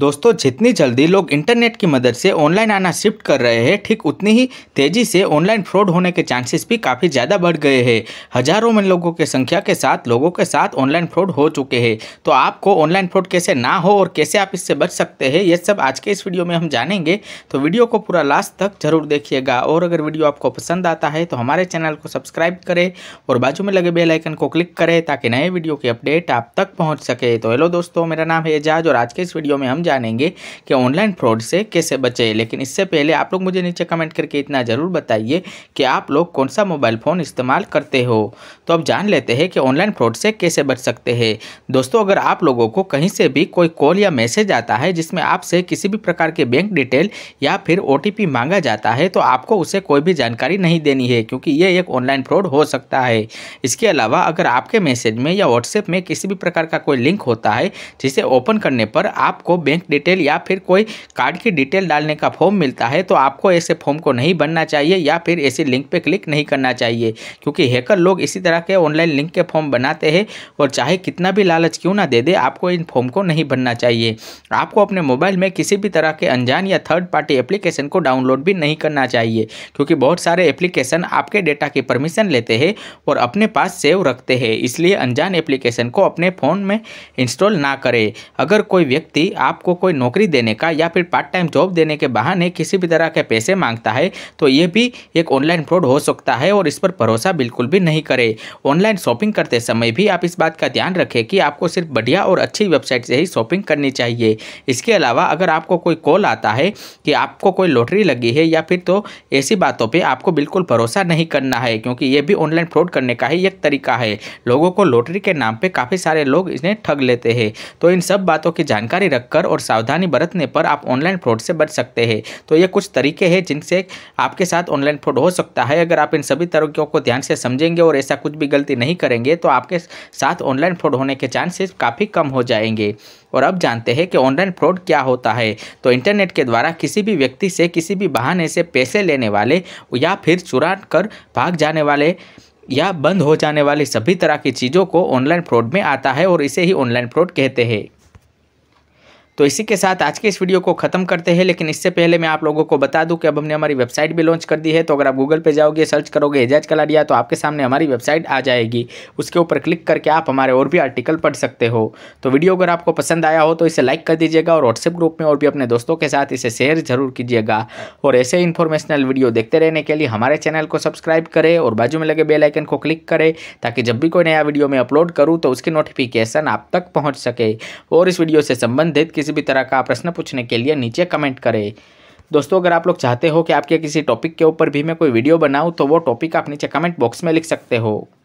दोस्तों जितनी जल्दी लोग इंटरनेट की मदद से ऑनलाइन आना शिफ्ट कर रहे हैं ठीक उतनी ही तेज़ी से ऑनलाइन फ्रॉड होने के चांसेस भी काफ़ी ज़्यादा बढ़ गए हैं हज़ारों में लोगों के संख्या के साथ लोगों के साथ ऑनलाइन फ्रॉड हो चुके हैं तो आपको ऑनलाइन फ्रॉड कैसे ना हो और कैसे आप इससे बच सकते हैं ये सब आज के इस वीडियो में हम जानेंगे तो वीडियो को पूरा लास्ट तक जरूर देखिएगा और अगर वीडियो आपको पसंद आता है तो हमारे चैनल को सब्सक्राइब करें और बाजू में लगे बेलाइकन को क्लिक करें ताकि नए वीडियो की अपडेट आप तक पहुँच सके तो हेलो दोस्तों मेरा नाम है एजाज और आज के इस वीडियो में हम जानेंगे कि ऑनलाइन फ्रॉड से कैसे बचें लेकिन इससे पहले आप लोग मुझे नीचे कमेंट करके इतना ज़रूर बताइए कि आप लोग कौन सा मोबाइल फ़ोन इस्तेमाल करते हो तो अब जान लेते हैं कि ऑनलाइन फ्रॉड से कैसे बच सकते हैं दोस्तों अगर आप लोगों को कहीं से भी कोई कॉल या मैसेज आता है जिसमें आपसे किसी भी प्रकार के बैंक डिटेल या फिर ओ मांगा जाता है तो आपको उसे कोई भी जानकारी नहीं देनी है क्योंकि ये एक ऑनलाइन फ्रॉड हो सकता है इसके अलावा अगर आपके मैसेज में या व्हाट्सएप में किसी भी प्रकार का कोई लिंक होता है जिसे ओपन करने पर आपको बैंक डिटेल या फिर कोई कार्ड की डिटेल डालने का फॉर्म मिलता है तो आपको ऐसे फॉर्म को नहीं बनना चाहिए या फिर ऐसे लिंक पर क्लिक नहीं करना चाहिए क्योंकि हैकर लोग इसी तरह के ऑनलाइन लिंक के फॉर्म बनाते हैं और चाहे कितना भी लालच क्यों ना दे दे आपको इन फॉर्म को नहीं भरना चाहिए आपको अपने मोबाइल में किसी भी तरह के अनजान या थर्ड पार्टी एप्लीकेशन को डाउनलोड भी नहीं करना चाहिए क्योंकि बहुत सारे एप्लीकेशन आपके डेटा की परमिशन लेते हैं और अपने पास सेव रखते हैं इसलिए अनजान एप्लीकेशन को अपने फ़ोन में इंस्टॉल ना करें अगर कोई व्यक्ति आप आपको कोई नौकरी देने का या फिर पार्ट टाइम जॉब देने के बहाने किसी भी तरह के पैसे मांगता है तो ये भी एक ऑनलाइन फ्रॉड हो सकता है और इस पर भरोसा बिल्कुल भी नहीं करे ऑनलाइन शॉपिंग करते समय भी आप इस बात का ध्यान रखें कि आपको सिर्फ बढ़िया और अच्छी वेबसाइट से ही शॉपिंग करनी चाहिए इसके अलावा अगर आपको कोई कॉल आता है कि आपको कोई लॉटरी लगी है या फिर तो ऐसी बातों पर आपको बिल्कुल भरोसा नहीं करना है क्योंकि ये भी ऑनलाइन फ्रॉड करने का ही एक तरीका है लोगों को लॉटरी के नाम पर काफ़ी सारे लोग इन्हें ठग लेते हैं तो इन सब बातों की जानकारी रखकर और सावधानी बरतने पर आप ऑनलाइन फ्रॉड से बच सकते हैं तो ये कुछ तरीके हैं जिनसे आपके साथ ऑनलाइन फ्रॉड हो सकता है अगर आप इन सभी तरीकों को ध्यान से समझेंगे और ऐसा कुछ भी गलती नहीं करेंगे तो आपके साथ ऑनलाइन फ्रॉड होने के चांसेस काफ़ी कम हो जाएंगे और अब जानते हैं कि ऑनलाइन फ्रॉड क्या होता है तो इंटरनेट के द्वारा किसी भी व्यक्ति से किसी भी बहाने से पैसे लेने वाले या फिर चुरा कर भाग जाने वाले या बंद हो जाने वाली सभी तरह की चीज़ों को ऑनलाइन फ्रॉड में आता है और इसे ही ऑनलाइन फ्रॉड कहते हैं तो इसी के साथ आज के इस वीडियो को खत्म करते हैं लेकिन इससे पहले मैं आप लोगों को बता दूं कि अब हमने हमारी वेबसाइट भी लॉन्च कर दी है तो अगर आप गूगल पे जाओगे सर्च करोगे एजाज कलाडिया तो आपके सामने हमारी वेबसाइट आ जाएगी उसके ऊपर क्लिक करके आप हमारे और भी आर्टिकल पढ़ सकते हो तो वीडियो अगर आपको पसंद आया हो तो इसे लाइक कर दीजिएगा और व्हाट्सएप ग्रुप में और भी अपने दोस्तों के साथ इसे शेयर जरूर कीजिएगा और ऐसे इन्फॉर्मेशनल वीडियो देखते रहने के लिए हमारे चैनल को सब्सक्राइब करें और बाजू में लगे बेलाइकन को क्लिक करें ताकि जब भी कोई नया वीडियो मैं अपलोड करूँ तो उसकी नोटिफिकेशन आप तक पहुँच सके और इस वीडियो से संबंधित किसी किसी भी तरह का प्रश्न पूछने के लिए नीचे कमेंट करें दोस्तों अगर आप लोग चाहते हो कि आपके किसी टॉपिक के ऊपर भी मैं कोई वीडियो बनाऊँ तो वो टॉपिक आप नीचे कमेंट बॉक्स में लिख सकते हो